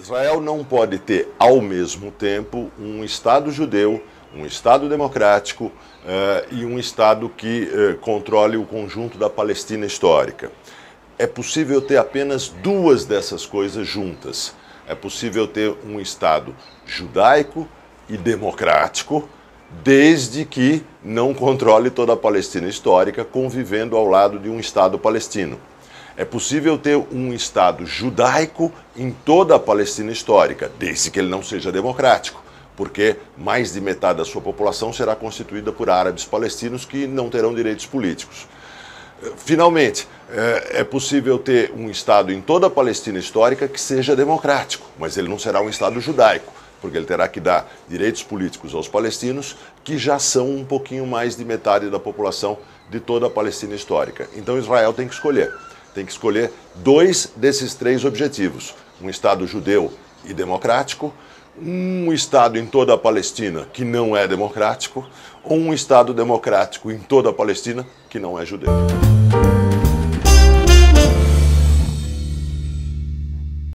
Israel não pode ter, ao mesmo tempo, um Estado judeu, um Estado democrático uh, e um Estado que uh, controle o conjunto da Palestina histórica. É possível ter apenas duas dessas coisas juntas. É possível ter um Estado judaico e democrático, desde que não controle toda a Palestina histórica, convivendo ao lado de um Estado palestino. É possível ter um Estado judaico em toda a Palestina histórica, desde que ele não seja democrático, porque mais de metade da sua população será constituída por árabes palestinos que não terão direitos políticos. Finalmente, é, é possível ter um Estado em toda a Palestina histórica que seja democrático, mas ele não será um Estado judaico, porque ele terá que dar direitos políticos aos palestinos, que já são um pouquinho mais de metade da população de toda a Palestina histórica. Então Israel tem que escolher tem que escolher dois desses três objetivos: um Estado judeu e democrático, um Estado em toda a Palestina que não é democrático, ou um Estado democrático em toda a Palestina que não é judeu.